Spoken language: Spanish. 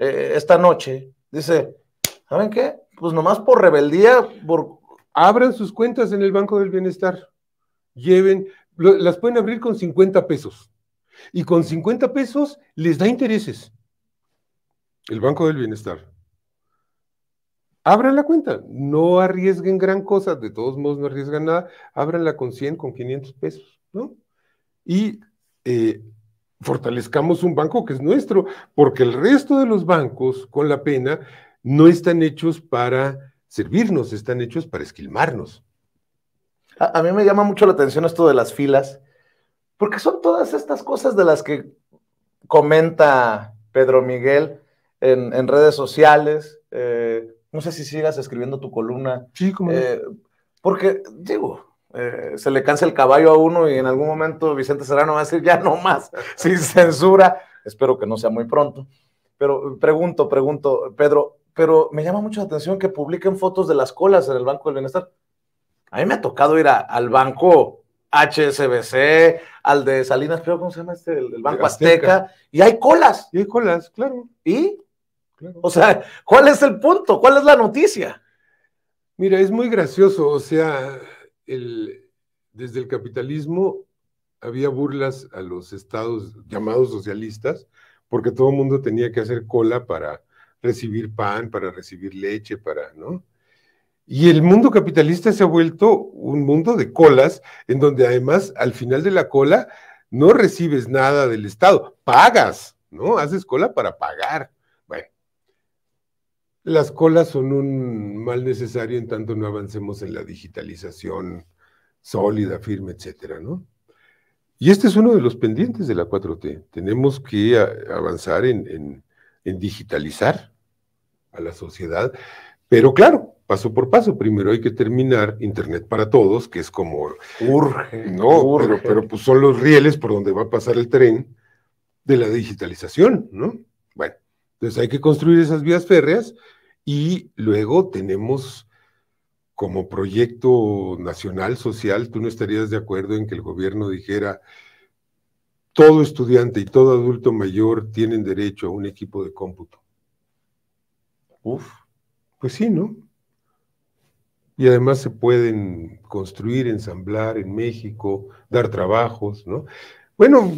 Eh, esta noche, dice, ¿saben qué? Pues nomás por rebeldía, por... Abran sus cuentas en el Banco del Bienestar, lleven, las pueden abrir con 50 pesos y con 50 pesos les da intereses. El Banco del Bienestar. Abran la cuenta, no arriesguen gran cosa, de todos modos no arriesgan nada, ábranla con 100, con 500 pesos, ¿no? Y eh, fortalezcamos un banco que es nuestro, porque el resto de los bancos, con la pena, no están hechos para servirnos, están hechos para esquilmarnos. A, mí me llama mucho la atención esto de las filas, porque son todas estas cosas de las que comenta Pedro Miguel en, redes sociales. Eh, no sé si sigas escribiendo tu columna. Sí, como. Eh, porque, digo, eh, se le cansa el caballo a uno y en algún momento Vicente Serrano va a decir ya no más, sin censura. Espero que no sea muy pronto. Pero pregunto, pregunto, Pedro, pero me llama mucho la atención que publiquen fotos de las colas en el Banco del Bienestar. A mí me ha tocado ir al banco HSBC, al de Salinas, pero ¿cómo se llama este? El, Banco Azteca. Y hay colas. Y hay colas, claro. ¿Y? Claro. O sea, ¿cuál es el punto? ¿Cuál es la noticia? Mira, es muy gracioso, o sea, desde el capitalismo había burlas a los estados llamados socialistas, porque todo el mundo tenía que hacer cola para recibir pan, para recibir leche, para, ¿no? Y el mundo capitalista se ha vuelto un mundo de colas, en donde además al final de la cola no recibes nada del Estado, pagas, ¿no? Haces cola para pagar. Las colas son un mal necesario en tanto no avancemos en la digitalización sólida, firme, etcétera, ¿no? Y este es uno de los pendientes de la 4T. Tenemos que avanzar en, digitalizar a la sociedad, pero claro, paso por paso. Primero hay que terminar Internet para todos, que es como urge, no, Pero, pues son los rieles por donde va a pasar el tren de la digitalización, ¿no? Bueno, entonces hay que construir esas vías férreas y luego tenemos como proyecto nacional social, tú no estarías de acuerdo en que el gobierno dijera, todo estudiante y todo adulto mayor tienen derecho a un equipo de cómputo. Uf, pues sí, ¿no? Y además se pueden construir, ensamblar en México, dar trabajos, ¿no? Bueno,